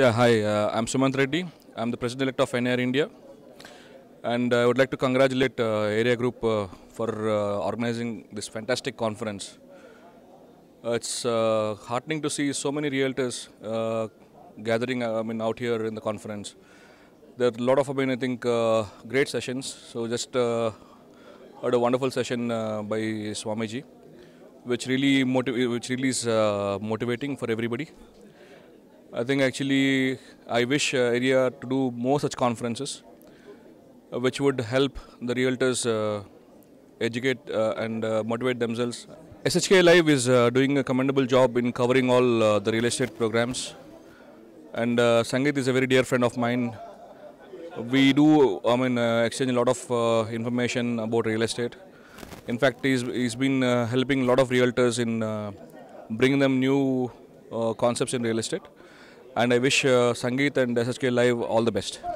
Yeah, hi, uh, I'm Sumant Reddy. I'm the president-elect of Nair India. And I would like to congratulate uh, Area Group uh, for uh, organizing this fantastic conference. Uh, it's uh, heartening to see so many realtors gathering I mean, out here in the conference. There are a lot of, I mean, I think, great sessions. So just had a wonderful session by Swamiji, which really, motiv which really is motivating for everybody. I think actually I wish uh, area to do more such conferences uh, which would help the realtors uh, educate uh, and uh, motivate themselves. SHK Live is uh, doing a commendable job in covering all the real estate programs and uh, Sangeet is a very dear friend of mine. We do, I mean, exchange a lot of information about real estate. In fact, he's, he's been helping a lot of realtors in bringing them new concepts in real estate and I wish uh, Sangeet and SSK Live all the best.